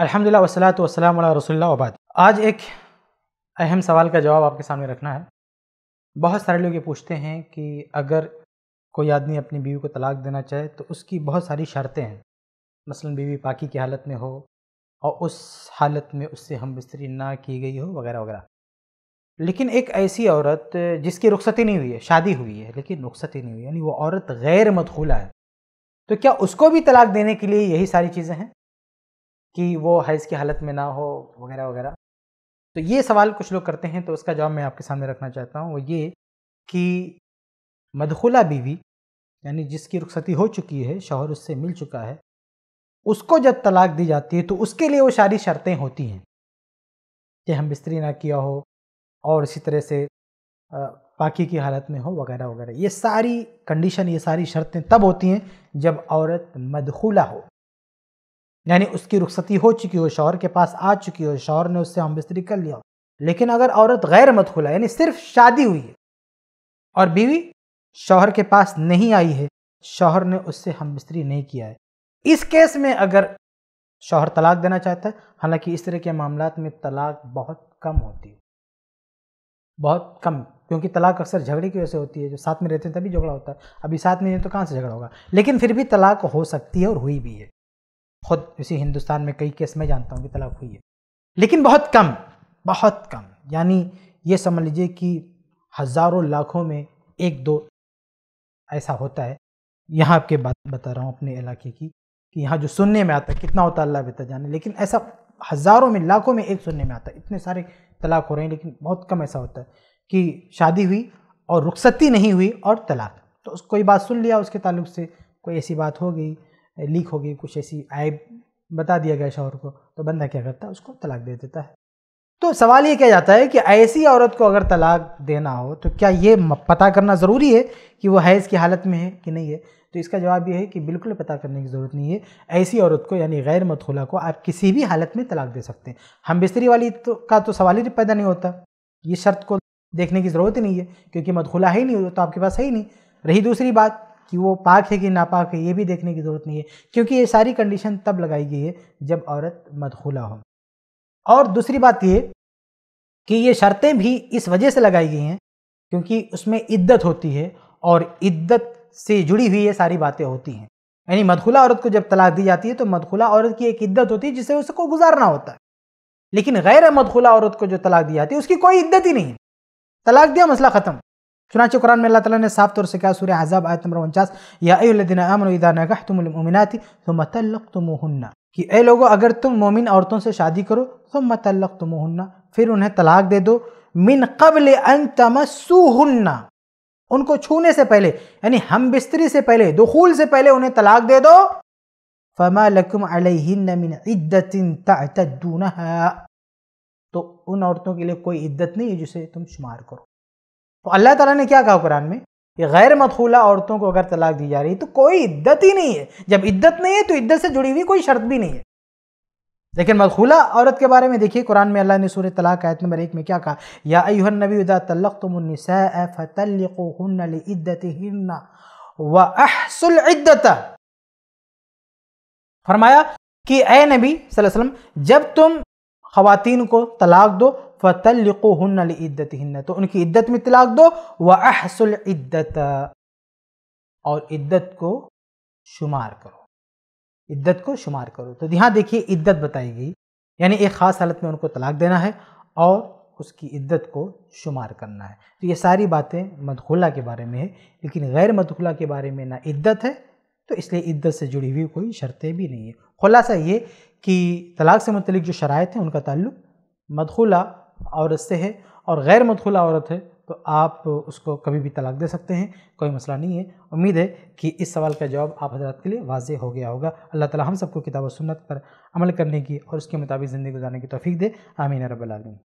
अलहमदिल्ला वसलात वसलाम रसोल्ला वबाद आज एक अहम सवाल का जवाब आपके सामने रखना है बहुत सारे लोग ये पूछते हैं कि अगर कोई आदमी अपनी बीवी को तलाक देना चाहे तो उसकी बहुत सारी शर्तें हैं मसलन बीवी पाकी की हालत में हो और उस हालत में उससे हम बिस्तरी ना की गई हो वगैरह वगैरह लेकिन एक ऐसी औरत जिसकी रुखसती नहीं हुई है शादी हुई है लेकिन रुखसती नहीं हुई यानी वो औरत गैर मदखूला है तो क्या उसको भी तलाक देने के लिए यही सारी चीज़ें हैं कि वो हैज़ की हालत में ना हो वगैरह वगैरह तो ये सवाल कुछ लोग करते हैं तो उसका जवाब मैं आपके सामने रखना चाहता हूँ वो ये कि मदखुला बीवी यानी जिसकी रुखसती हो चुकी है शोहर उससे मिल चुका है उसको जब तलाक दी जाती है तो उसके लिए वो सारी शर्तें होती हैं कि हम बिस्तरी ना किया हो और इसी तरह से पाकि की हालत में हो वगैरह वगैरह ये सारी कंडीशन ये सारी शर्तें तब होती हैं जब औरत मदखुला हो यानी उसकी रुखसती हो चुकी हो शौहर के पास आ चुकी हो शौहर ने उससे हम बिस्तरी कर लिया लेकिन अगर औरत गैर खुला यानी सिर्फ शादी हुई है और बीवी शौहर के पास नहीं आई है शौहर ने उससे हम बिस्तरी नहीं किया है इस केस में अगर शौहर तलाक देना चाहता है हालांकि इस तरह के मामला में तलाक बहुत कम होती है बहुत कम क्योंकि तलाक अक्सर झगड़े की वजह से होती है जो साथ में रहते हैं तभी झगड़ा होता है अभी साथ में नहीं तो कहाँ से झगड़ा होगा लेकिन फिर भी तलाक हो सकती है और हुई भी है खुद इसी हिंदुस्तान में कई केस में जानता हूँ कि तलाक हुई है लेकिन बहुत कम बहुत कम यानी ये समझ लीजिए कि हज़ारों लाखों में एक दो ऐसा होता है यहाँ आपके बात बता रहा हूँ अपने इलाके की कि यहाँ जो सुनने में आता है कितना होता है अल्लाह बेहतर जाने लेकिन ऐसा हज़ारों में लाखों में एक सुनने में आता है इतने सारे तलाक हो रहे हैं लेकिन बहुत कम ऐसा होता है कि शादी हुई और रुखसती नहीं हुई और तलाक तो कोई बात सुन लिया उसके ताल्लुक से कोई ऐसी बात हो गई लीक हो गई कुछ ऐसी आय बता दिया गया शोहर को तो बंदा क्या करता है उसको तलाक दे देता है तो सवाल ये किया जाता है कि ऐसी औरत को अगर तलाक देना हो तो क्या ये पता करना ज़रूरी है कि वो हैज़ की हालत में है कि नहीं है तो इसका जवाब ये है कि बिल्कुल पता करने की ज़रूरत नहीं है ऐसी औरत को यानी गैर मतखुला को आप किसी भी हालत में तलाक दे सकते हैं हम बिस्तरी वाली तो का तो सवाल ही पैदा नहीं होता ये शर्त को देखने की ज़रूरत ही नहीं है क्योंकि मतखुला है ही नहीं तो आपके पास है ही नहीं रही दूसरी बात कि वो पाक है कि नापाक है ये भी देखने की ज़रूरत नहीं है क्योंकि ये सारी कंडीशन तब लगाई गई है जब औरत मदखूला हो और दूसरी बात ये कि ये शर्तें भी इस वजह से लगाई गई हैं क्योंकि उसमें इद्दत होती है और इद्दत से जुड़ी हुई ये सारी बातें होती हैं यानी मदखुला औरत को जब तलाक दी जाती है तो मदखुला औरत की एक इद्दत होती है जिससे उसको गुजारना होता है लेकिन गैर मदखुला औरत को जो तलाक दी जाती है उसकी कोई इद्दत ही नहीं है तलाक दिया मसला ख़त्म चुनाच कुरान में अल्लाह ताला ने साफ तौर से कहा सूर्य हजाब आयत नंबर उनचास या यादिनाती तो मतलक तुमहन्ना कि ए लोगों अगर तुम मोमिन औरतों से शादी करो तो मतलक तुमहन्ना फिर उन्हें तलाक दे दो मिन कबल अन तमस्सूहन्ना उनको छूने से पहले यानी हम बिस्तरी से पहले दुखूल से पहले उन्हें तलाक दे दो फमा लकुम मिन इद्दतिन तो उन औरतों के लिए कोई इद्दत नहीं है जिसे तुम शुमार करो तो अल्लाह ताला ने क्या कहा कुरान में कि गैर मतखूला औरतों को अगर तलाक दी जा रही है तो कोई इद्दत ही नहीं है जब इद्दत नहीं है तो इद्दत से जुड़ी हुई कोई शर्त भी नहीं है लेकिन मतखूला औरत के बारे में देखिए कुरान में अल्लाह ने सूर्य तलाक आयत नंबर एक में क्या कहा या अयुहन नबी उदा तलक तुमन्निसन्ना व अहसुल इद्दत फरमाया कि ए नबी वसल्लम जब तुम खातन को तलाक दो अली इद्दत हिन्न तो उनकी इद्दत में तलाक दो व अहसुल इद्दत और इद्दत को शुमार करो इद्दत को शुमार करो तो यहाँ देखिए इद्दत बताई गई यानी एक ख़ास हालत में उनको तलाक देना है और उसकी इद्दत को शुमार करना है तो ये सारी बातें मदखुला के बारे में है लेकिन गैर मदखुला के बारे में ना इद्दत है तो इसलिए इद्दत से जुड़ी हुई कोई शर्तें भी नहीं है खुलासा ये कि तलाक से मुतलिक जो शराइ हैं उनका ताल्लुक मदखुला औरत से है और गैर मदखुल औरत है तो आप उसको कभी भी तलाक दे सकते हैं कोई मसला नहीं है उम्मीद है कि इस सवाल का जवाब आप हजरत के लिए वाज हो गया होगा अल्लाह ताला हम सबको किताब सुन्नत पर अमल करने की और उसके मुताबिक ज़िंदगी गुजारने की तोफ़ी दे आमीन रबालमीन